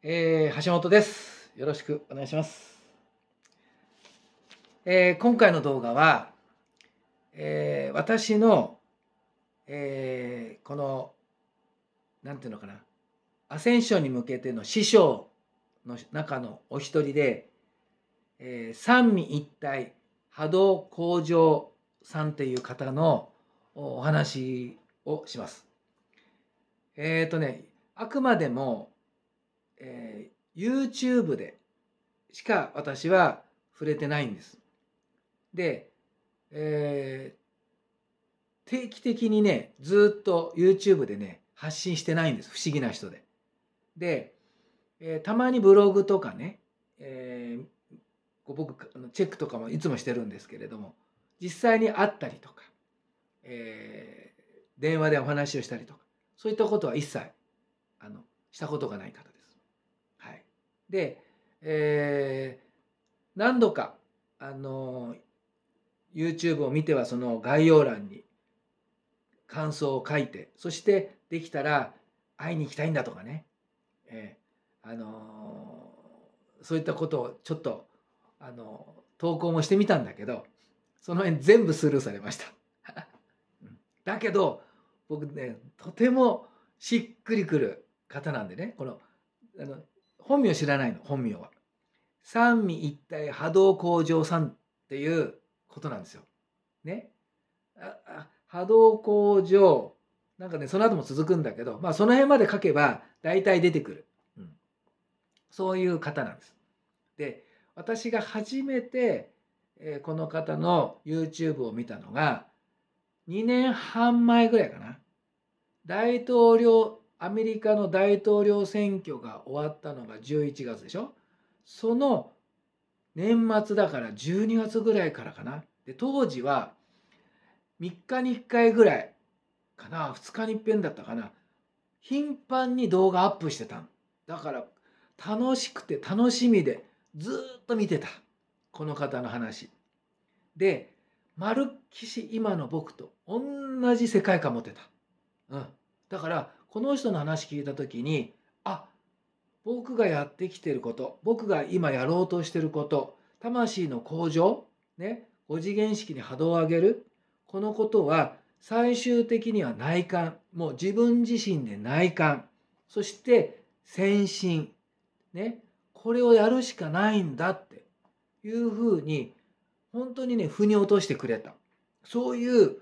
えー、橋本です。よろしくお願いします。えー、今回の動画は、えー、私の、えー、この、なんていうのかな、アセンションに向けての師匠の中のお一人で、えー、三位一体波動向上さんという方のお話をします。えっ、ー、とね、あくまでもえー、YouTube でしか私は触れてないんです。で、えー、定期的にね、ずっと YouTube でね、発信してないんです。不思議な人で。で、えー、たまにブログとかね、えー、僕、チェックとかもいつもしてるんですけれども、実際に会ったりとか、えー、電話でお話をしたりとか、そういったことは一切、あの、したことがない方。で、えー、何度か、あの YouTube を見てはその概要欄に感想を書いて、そしてできたら会いに行きたいんだとかね、えー、あのそういったことをちょっと、あの投稿もしてみたんだけど、その辺全部スルーされました だけど、僕ね、とてもしっくりくる方なんでね、この、あの本名知らないの、本名は。三味一体波動向上さんっていうことなんですよ。ね。波動向上。なんかね、その後も続くんだけど、まあその辺まで書けば大体出てくる。うん、そういう方なんです。で、私が初めて、えー、この方の YouTube を見たのが、2年半前ぐらいかな。大統領アメリカの大統領選挙が終わったのが11月でしょその年末だから12月ぐらいからかなで当時は3日に1回ぐらいかな2日に1遍だったかな頻繁に動画アップしてただから楽しくて楽しみでずっと見てたこの方の話でまるっきし今の僕と同じ世界観持ってた、うん、だからこの人の話聞いた時にあ僕がやってきてること僕が今やろうとしてること魂の向上ね5次元式に波動を上げるこのことは最終的には内観もう自分自身で内観そして先進ねこれをやるしかないんだっていうふうに本当にね腑に落としてくれたそういう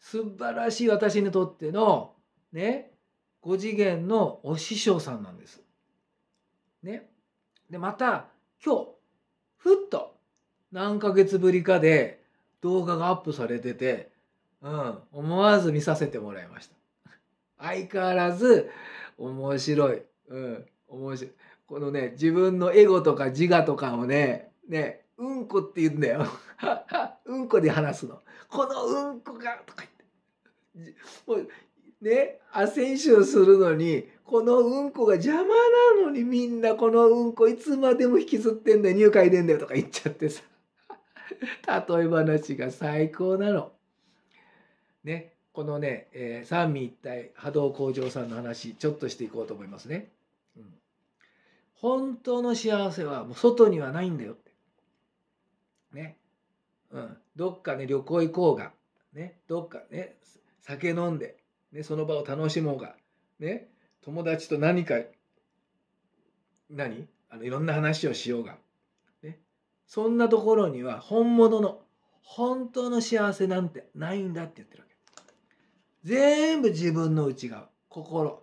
素晴らしい私にとってのね5次元のお師匠さんなんです。ね。で、また、今日、ふっと、何ヶ月ぶりかで動画がアップされてて、うん、思わず見させてもらいました。相変わらず、面白い。うん、面白い。このね、自分のエゴとか自我とかをね、ね、うんこって言うんだよ。うんこで話すの。このうんこが、とか言って。もうね、汗臭するのに、このうんこが邪魔なのにみんなこのうんこいつまでも引きずってんだよ、入会でんだよとか言っちゃってさ。例え話が最高なの。ね、このね、えー、三位一体波動工場さんの話、ちょっとしていこうと思いますね。うん、本当の幸せはもう外にはないんだよって。ね。うん。どっかね、旅行行こうが、ね、どっかね、酒飲んで、ね、その場を楽しもうが、ね、友達と何か、何あのいろんな話をしようが、ね、そんなところには本物の、本当の幸せなんてないんだって言ってるわけ。全部自分の内側、心。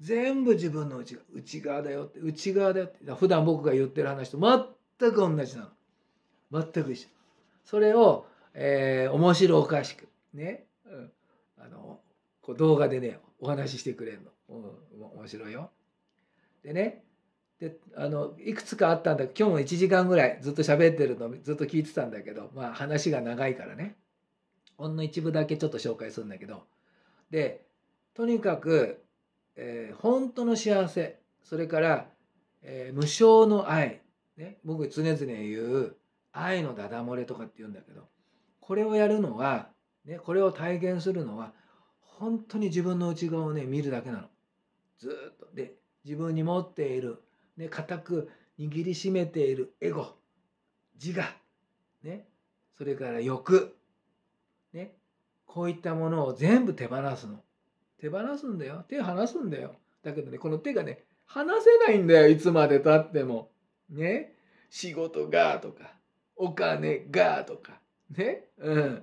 全部自分の内側、内側だよって、内側だよって。普段僕が言ってる話と全く同じなの。全く一緒。それを、えー、面白おかしく、ね、うん、あの、こう動画でねお話ししてくれるの、うん、面白いよ。でねであのいくつかあったんだ今日も1時間ぐらいずっと喋ってるのずっと聞いてたんだけど、まあ、話が長いからねほんの一部だけちょっと紹介するんだけどでとにかく、えー、本当の幸せそれから、えー、無償の愛、ね、僕常々言う愛のダダ漏れとかって言うんだけどこれをやるのは、ね、これを体現するのは本当に自分の内側をね見るだけなのずっとで自分に持っているね固く握りしめているエゴ自我ねそれから欲ねこういったものを全部手放すの手放すんだよ手離すんだよだけどねこの手がね離せないんだよいつまでたってもね仕事がとかお金がとかねうん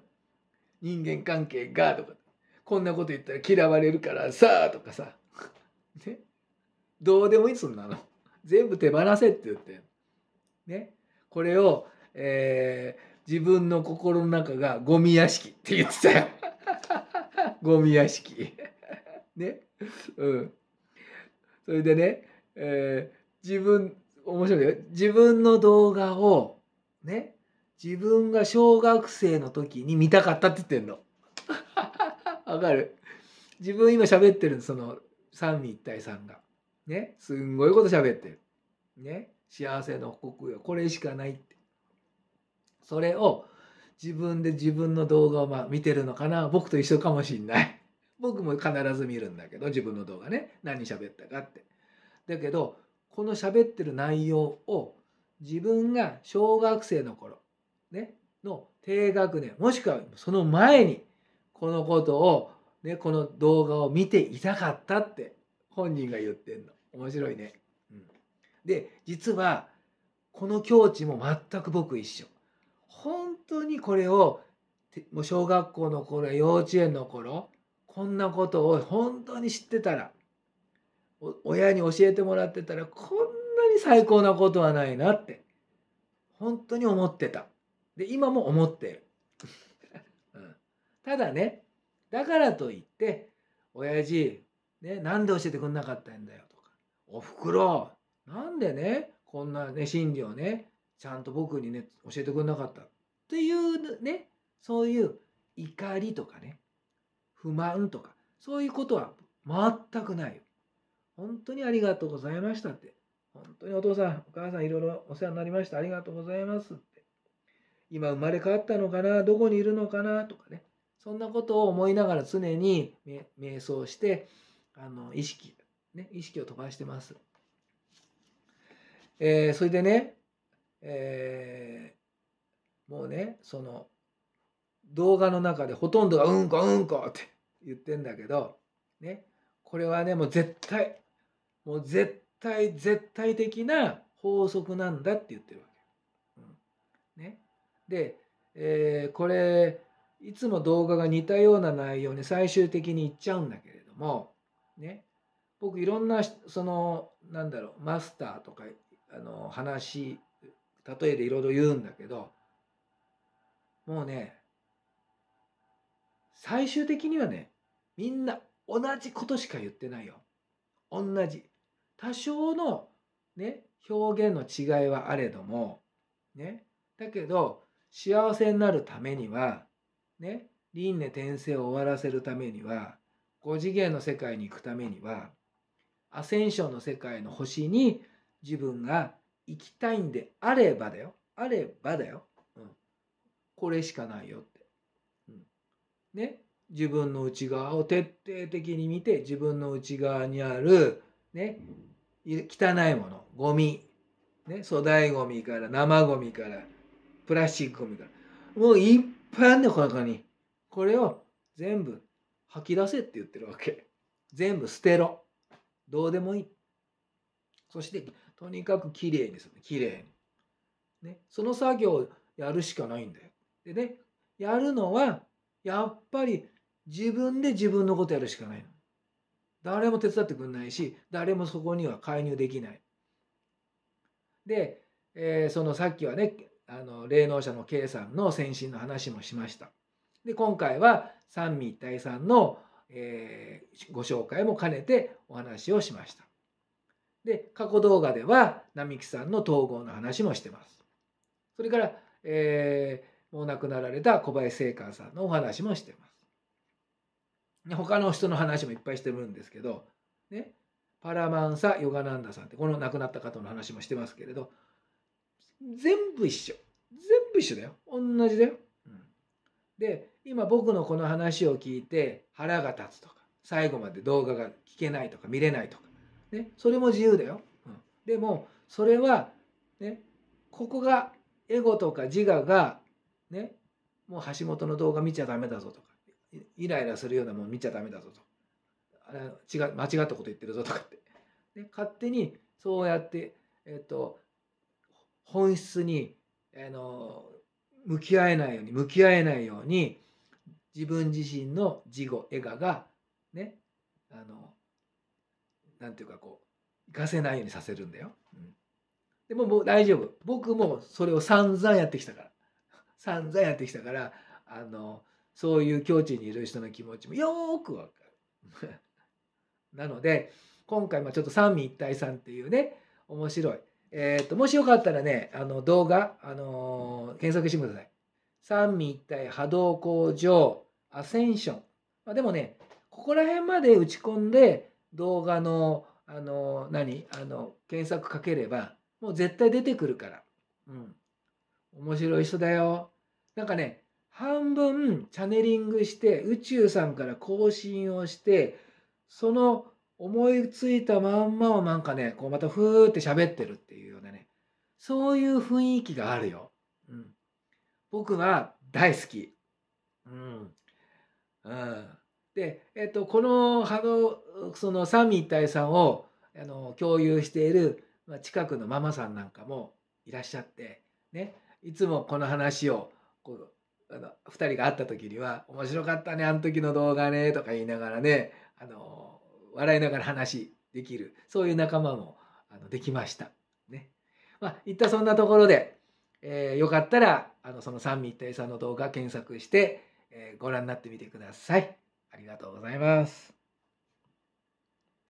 人間関係がとかこんなこと言ったら嫌われるからさあとかさ、ね、どうでもいいそんなの全部手放せって言ってねこれを、えー、自分の心の中がゴミ屋敷って言ってたよ ゴミ屋敷ねうんそれでね、えー、自分面白いよ自分の動画をね自分が小学生の時に見たかったって言ってんの。わかる自分今喋ってるその三位一体さんが。ね。すんごいこと喋ってる。ね。幸せの報告よ。これしかないって。それを自分で自分の動画をまあ見てるのかな。僕と一緒かもしんない。僕も必ず見るんだけど、自分の動画ね。何喋ったかって。だけど、この喋ってる内容を自分が小学生の頃、ね、の低学年、もしくはその前にこのことを、ね、この動画を見ていたかったって本人が言ってんの。面白いね。うん、で、実は、この境地も全く僕一緒。本当にこれを、もう小学校の頃や幼稚園の頃、こんなことを本当に知ってたら、親に教えてもらってたら、こんなに最高なことはないなって、本当に思ってた。で、今も思ってる。ただね、だからといって、親父、ね、なんで教えてくんなかったんだよとか、おふくろ、なんでね、こんなね、心理をね、ちゃんと僕にね、教えてくれなかった。っていうね、そういう怒りとかね、不満とか、そういうことは全くない。本当にありがとうございましたって。本当にお父さん、お母さんいろいろお世話になりました。ありがとうございますって。今生まれ変わったのかなどこにいるのかなとかね。そんなことを思いながら常に瞑想してあの意識、ね、意識を飛ばしてます。えー、それでね、えー、もうねその動画の中でほとんどが「うんこうんこ」って言ってんだけど、ね、これはねもう絶対もう絶対絶対的な法則なんだって言ってるわけ。うん、ね、で、えー、これいつも動画が似たような内容に最終的に行っちゃうんだけれども、ね、僕いろんな、その、なんだろう、マスターとか、あの、話、例えでいろいろ言うんだけど、もうね、最終的にはね、みんな同じことしか言ってないよ。同じ。多少の、ね、表現の違いはあれども、ね、だけど、幸せになるためには、ね、輪廻転生を終わらせるためには、五次元の世界に行くためには、アセンションの世界の星に自分が行きたいんであればだよ。あればだよ。うん、これしかないよって。うん、ね自分の内側を徹底的に見て自分の内側にある、ね、汚いものゴミ、ね、粗大ゴミから生ゴミからプラスチックゴミからもういっぱいあんねんこの中にこれを全部吐き出せって言ってるわけ全部捨てろどうでもいいそしてとにかくきれいにするきれいに、ね、その作業をやるしかないんだよでねやるのはやっぱり自分で自分のことやるしかないの誰も手伝ってくんないし誰もそこには介入できないで、えー、そのさっきはねあの霊能者の K さんの先進の話もしました。で今回は三位一体さんの、えー、ご紹介も兼ねてお話をしました。で過去動画では並木さんの統合の話もしてます。それから、えー、もう亡くなられた小林聖寛さんのお話もしてます。で他の人の話もいっぱいしてるんですけど、ね、パラマンサ・ヨガナンダさんってこの亡くなった方の話もしてますけれど全部一緒。全部一緒だよ。同じだよ。うん、で、今僕のこの話を聞いて腹が立つとか、最後まで動画が聞けないとか見れないとか、ね、それも自由だよ。うん、でも、それは、ね、ここがエゴとか自我が、ね、もう橋本の動画見ちゃダメだぞとか、イライラするようなもん見ちゃダメだぞとか、あれ違間違ったこと言ってるぞとかって、ね、勝手にそうやって、えっと、本質にあの向き合えないように向き合えないように自分自身の自己エガがねあのなんていうかこう生かせないようにさせるんだよ。うん、でももう大丈夫僕もそれを散々やってきたから 散々やってきたからあのそういう境地にいる人の気持ちもよくわかる。なので今回まちょっと三位一体さんっていうね面白いえー、と、もしよかったらね、あの、動画、あのー、検索してください。三位一体、波動向上、アセンション。まあ、でもね、ここら辺まで打ち込んで、動画の、あのー、何あの、検索かければ、もう絶対出てくるから。うん。面白い人だよ。なんかね、半分チャネリングして、宇宙さんから更新をして、その思いついたまんまをなんかね、こうまたふーって喋ってるっていうようなね、そういう雰囲気があるよ。うん。僕は大好き。うん。うん。で、えっと、この、波動。その三位一体さんを、あの、共有している、ま近くのママさんなんかもいらっしゃって、ね、いつもこの話を、こう、あの、2人が会った時には、面白かったね、あの時の動画ね、とか言いながらね、あの、笑いながら話できるそういう仲間もあのできました。ねまあ、いったそんなところで、えー、よかったらあのその三位一体さんの動画検索して、えー、ご覧になってみてください。ありがとうございます。